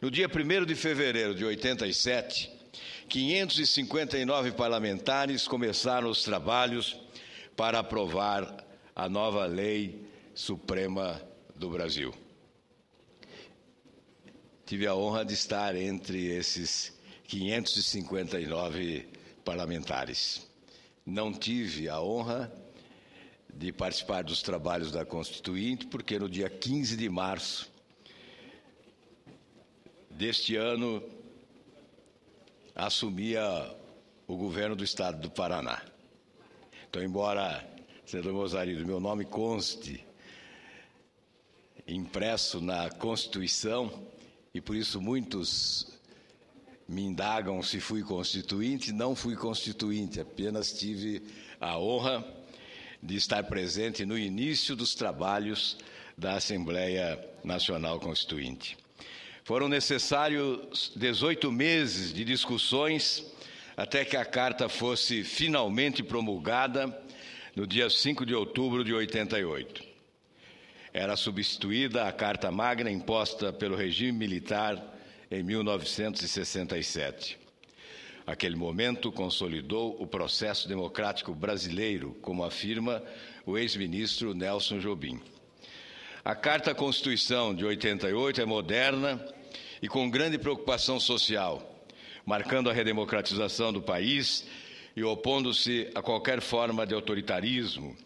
No dia 1 de fevereiro de 87, 559 parlamentares começaram os trabalhos para aprovar a nova lei suprema do Brasil. Tive a honra de estar entre esses 559 parlamentares. Não tive a honra de participar dos trabalhos da Constituinte, porque no dia 15 de março deste ano, assumia o governo do estado do Paraná. Então, embora, senador Mozarino, meu nome conste impresso na Constituição, e por isso muitos me indagam se fui constituinte, não fui constituinte, apenas tive a honra de estar presente no início dos trabalhos da Assembleia Nacional Constituinte. Foram necessários 18 meses de discussões até que a carta fosse finalmente promulgada no dia 5 de outubro de 88. Era substituída a Carta Magna imposta pelo regime militar em 1967. Aquele momento consolidou o processo democrático brasileiro, como afirma o ex-ministro Nelson Jobim. A Carta Constituição de 88 é moderna e com grande preocupação social, marcando a redemocratização do país e opondo-se a qualquer forma de autoritarismo,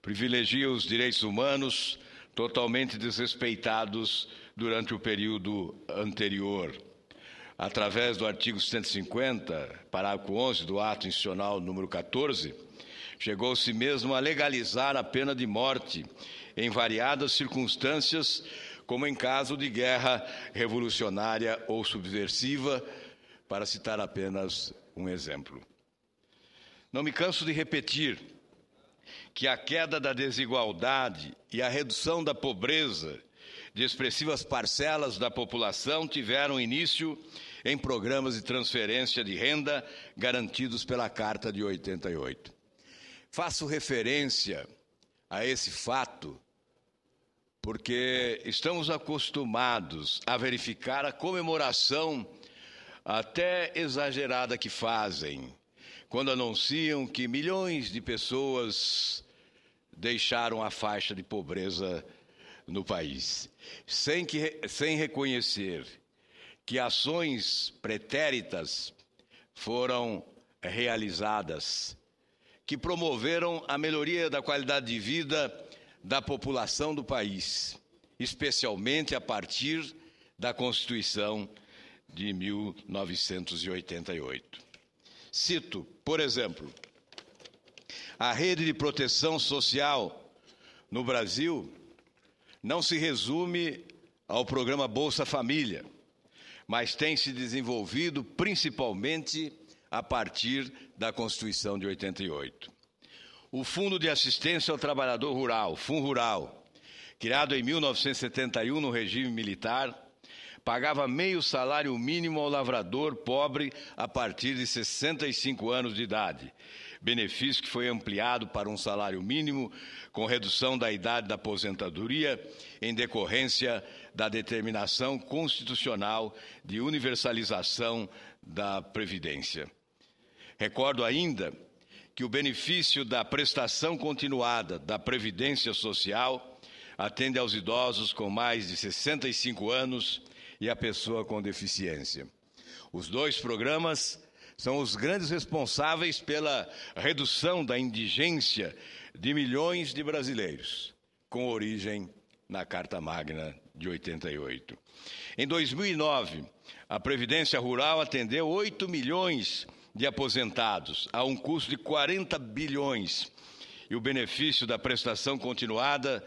privilegia os direitos humanos totalmente desrespeitados durante o período anterior. Através do artigo 150, parágrafo 11 do ato institucional número 14, chegou-se mesmo a legalizar a pena de morte em variadas circunstâncias como em caso de guerra revolucionária ou subversiva, para citar apenas um exemplo. Não me canso de repetir que a queda da desigualdade e a redução da pobreza de expressivas parcelas da população tiveram início em programas de transferência de renda garantidos pela Carta de 88. Faço referência a esse fato porque estamos acostumados a verificar a comemoração até exagerada que fazem, quando anunciam que milhões de pessoas deixaram a faixa de pobreza no país, sem, que, sem reconhecer que ações pretéritas foram realizadas, que promoveram a melhoria da qualidade de vida da população do país, especialmente a partir da Constituição de 1988. Cito, por exemplo, a rede de proteção social no Brasil não se resume ao programa Bolsa Família, mas tem se desenvolvido principalmente a partir da Constituição de 88 o Fundo de Assistência ao Trabalhador Rural, Fundo Rural, criado em 1971 no regime militar, pagava meio salário mínimo ao lavrador pobre a partir de 65 anos de idade. Benefício que foi ampliado para um salário mínimo, com redução da idade da aposentadoria, em decorrência da determinação constitucional de universalização da Previdência. Recordo ainda que o benefício da prestação continuada da Previdência Social atende aos idosos com mais de 65 anos e à pessoa com deficiência. Os dois programas são os grandes responsáveis pela redução da indigência de milhões de brasileiros, com origem na Carta Magna de 88. Em 2009, a Previdência Rural atendeu 8 milhões de de aposentados a um custo de 40 bilhões e o benefício da prestação continuada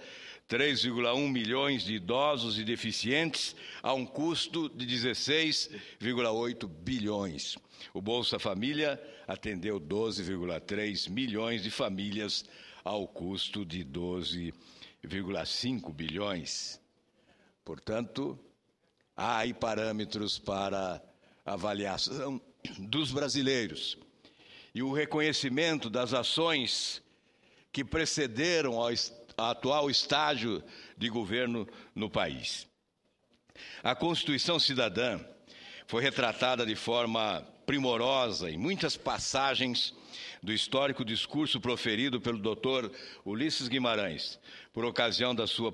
3,1 milhões de idosos e deficientes a um custo de 16,8 bilhões. O Bolsa Família atendeu 12,3 milhões de famílias ao custo de 12,5 bilhões. Portanto, há aí parâmetros para avaliação dos brasileiros e o reconhecimento das ações que precederam ao atual estágio de governo no país. A Constituição Cidadã foi retratada de forma primorosa em muitas passagens do histórico discurso proferido pelo Dr. Ulisses Guimarães, por ocasião da sua